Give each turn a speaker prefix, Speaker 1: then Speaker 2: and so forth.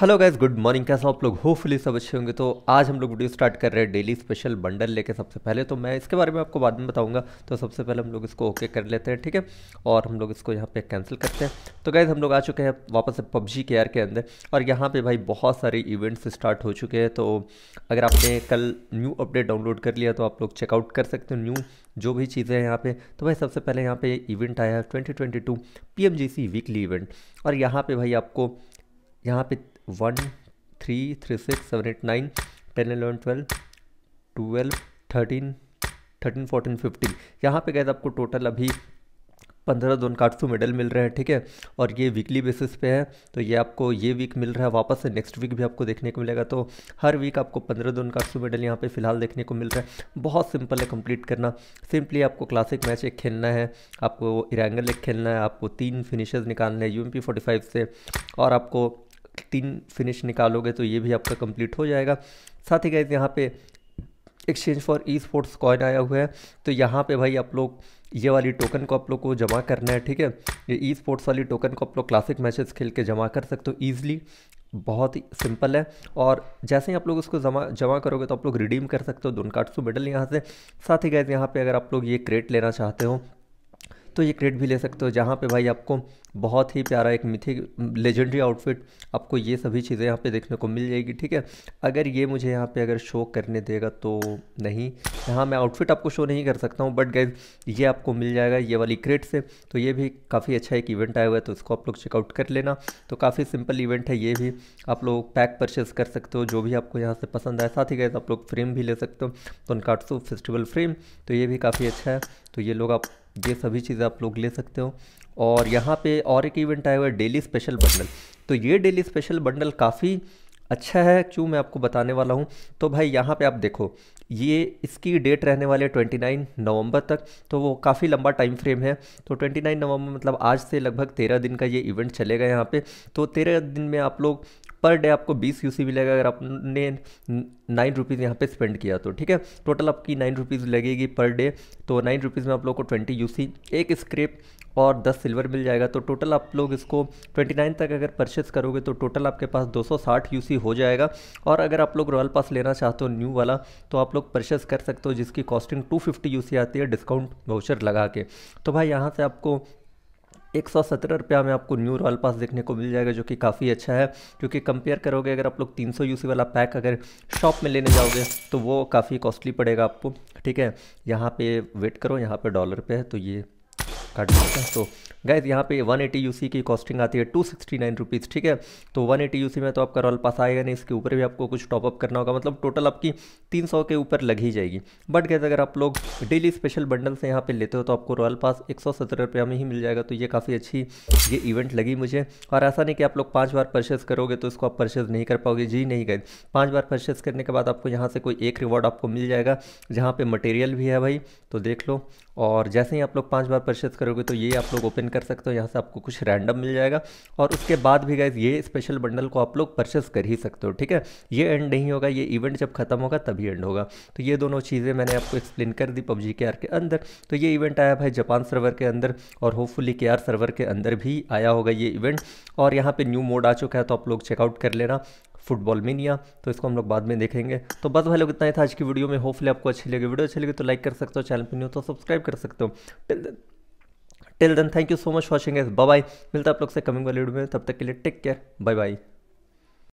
Speaker 1: hello guys good morning कैसा आप लोग होपफुली सब अच्छे होंगे तो आज हम लोग वीडियो स्टार्ट कर रहे हैं डेली स्पेशल बंडल लेके सबसे पहले तो मैं इसके बारे में आपको बाद में बताऊंगा तो सबसे पहले हम लोग इसको ओके कर लेते हैं ठीक है और हम लोग इसको यहाँ पे कैंसिल करते हैं तो गाइज हम लोग आ चुके हैं वापस से पबजी के के अंदर और यहाँ पर भाई बहुत सारे इवेंट्स स्टार्ट हो चुके हैं तो अगर आपने कल न्यू अपडेट डाउनलोड कर लिया तो आप लोग चेकआउट कर सकते हो न्यू जो भी चीज़ें हैं यहाँ पे तो भाई सबसे पहले यहाँ पे इवेंट आया है ट्वेंटी पीएमजीसी वीकली इवेंट और यहाँ पर भाई आपको यहाँ पे one three three six seven eight nine ten eleven twelve twelve thirteen thirteen fourteen fifteen यहाँ पे गए आपको टोटल अभी पंद्रह दोन सौ मेडल मिल रहे हैं ठीक है और ये वीकली बेसिस पे है तो ये आपको ये वीक मिल रहा है वापस से नेक्स्ट वीक भी आपको देखने को मिलेगा तो हर वीक आपको पंद्रह दोन सौ मेडल यहाँ पे फिलहाल देखने को मिल रहा है बहुत सिंपल है कंप्लीट करना सिंपली आपको क्लासिक मैच एक खेलना है आपको इरांगल एक खेलना है आपको तीन फिनिशर्स निकालने हैं यू एम से और आपको तीन फिनिश निकालोगे तो ये भी आपका कंप्लीट हो जाएगा साथ ही गैस यहाँ पे exchange for esports coin आया हुआ है तो यहाँ पे भाई आप लोग ये वाली टोकन को आप लोग को जमा करना है ठीक है ये ई स्पोर्ट्स वाली टोकन को आप लोग क्लासिक मैचेस खेल के जमा कर सकते हो ईजिली बहुत ही सिंपल है और जैसे ही आप लोग उसको जमा जमा करोगे तो आप लोग रिडीम कर सकते हो दोनकाटसू मेडल यहाँ से साथ ही गैस यहाँ पर अगर आप लोग ये क्रेट लेना चाहते हो तो ये क्रेड भी ले सकते हो जहाँ पे भाई आपको बहुत ही प्यारा एक मिथिक लेजेंडरी आउटफिट आपको ये सभी चीज़ें यहाँ पे देखने को मिल जाएगी ठीक है अगर ये मुझे यहाँ पे अगर शो करने देगा तो नहीं यहाँ मैं आउटफिट आपको शो नहीं कर सकता हूँ बट गैज ये आपको मिल जाएगा ये वाली क्रेड से तो ये भी काफ़ी अच्छा एक इवेंट आया हुआ है तो इसको आप लोग चेकआउट कर लेना तो काफ़ी सिंपल इवेंट है ये भी आप लोग पैक परचेस कर सकते हो जो भी आपको यहाँ से पसंद आए साथ ही गैस आप लोग फ्रेम भी ले सकते हो तो उनका फेस्टिवल फ्रेम तो ये भी काफ़ी अच्छा है तो ये लोग आप ये सभी चीज़ें आप लोग ले सकते हो और यहाँ पे और एक इवेंट आया हुआ है डेली स्पेशल बंडल तो ये डेली स्पेशल बंडल काफ़ी अच्छा है क्यों मैं आपको बताने वाला हूँ तो भाई यहाँ पे आप देखो ये इसकी डेट रहने वाली है ट्वेंटी नाइन तक तो वो काफ़ी लंबा टाइम फ्रेम है तो ट्वेंटी नाइन नवम्बर मतलब आज से लगभग तेरह दिन का ये इवेंट चलेगा यहाँ पे तो तेरह दिन में आप लोग पर डे आपको 20 यूसी मिलेगा अगर आपने नाइन रुपीज़ यहाँ पे स्पेंड किया तो ठीक है टोटल आपकी नाइन रुपीज़ लगेगी पर डे तो नाइन रुपीज़ में आप लोग को ट्वेंटी यूसी एक स्क्रेप और 10 सिल्वर मिल जाएगा तो टोटल आप लोग इसको 29 तक अगर परचेस करोगे तो टोटल आपके पास 260 यूसी हो जाएगा और अगर आप लोग रॉयल पास लेना चाहते हो न्यू वाला तो आप लोग लोग परचेस कर सकते हो जिसकी कॉस्टिंग टू फिफ्टी यू आती है डिस्काउंट वाउचर लगा के तो भाई यहाँ से आपको एक सौ सत्रह रुपया में आपको न्यू रॉयल पास देखने को मिल जाएगा जो कि काफ़ी अच्छा है क्योंकि कंपेयर करोगे अगर आप लोग तीन सौ यूसी वाला पैक अगर शॉप में लेने जाओगे तो वो काफ़ी कॉस्टली पड़ेगा आपको ठीक है यहाँ पे वेट करो यहाँ पे डॉलर पे है तो ये काट देता तो गैस यहाँ पे 180 यूसी की कॉस्टिंग आती है टू सिक्सटी नाइन रुपीज़ ठीक है तो 180 यूसी में तो आपका रॉल पास आएगा नहीं इसके ऊपर भी आपको कुछ टॉपअप करना होगा मतलब टोटल आपकी 300 के ऊपर लग ही जाएगी बट गैस अगर आप लोग डेली स्पेशल बंडल से यहाँ पर लेते हो तो आपको रॉयल पास एक सौ में ही मिल जाएगा तो ये काफ़ी अच्छी ये इवेंट लगी मुझे और ऐसा नहीं कि आप लोग पाँच बार परचेस करोगे तो इसको आप परचेज़ नहीं कर पाओगे जी नहीं गैस पाँच बार परचेस करने के बाद आपको यहाँ से कोई एक रिवॉर्ड आपको मिल जाएगा जहाँ पर मटेरियल भी है भाई तो देख लो और जैसे ही आप लोग पाँच बार परचेस करोगे तो ये आप लोग ओपन ज्वाइन कर सकते हो यहाँ से आपको कुछ रैंडम मिल जाएगा और उसके बाद भी गाइज ये स्पेशल बंडल को आप लोग परचेस कर ही सकते हो ठीक है ये एंड नहीं होगा ये इवेंट जब खत्म होगा तभी एंड होगा तो ये दोनों चीज़ें मैंने आपको एक्सप्लेन कर दी पबजी के आर के अंदर तो ये इवेंट आया भाई जापान सर्वर के अंदर और होपफुली के आर सर्वर के अंदर भी आया होगा ये इवेंट और यहाँ पर न्यू मोड आ चुका है तो आप लोग चेकआउट कर लेना फुटबॉल मीनिया तो इसको हम लोग बाद में देखेंगे तो बस भाई लोग इतना ही था आज की वीडियो में होपफुली आपको अच्छी लगी वीडियो अच्छी लगी तो लाइक कर सकते हो चैनल पर नहीं हो तो सब्सक्राइब कर सकते हो till then thank you so much watching एस बाय मिलता आप लोग से कमिंग वाले वीडियो में तब तक के लिए टेक केयर बाय बाय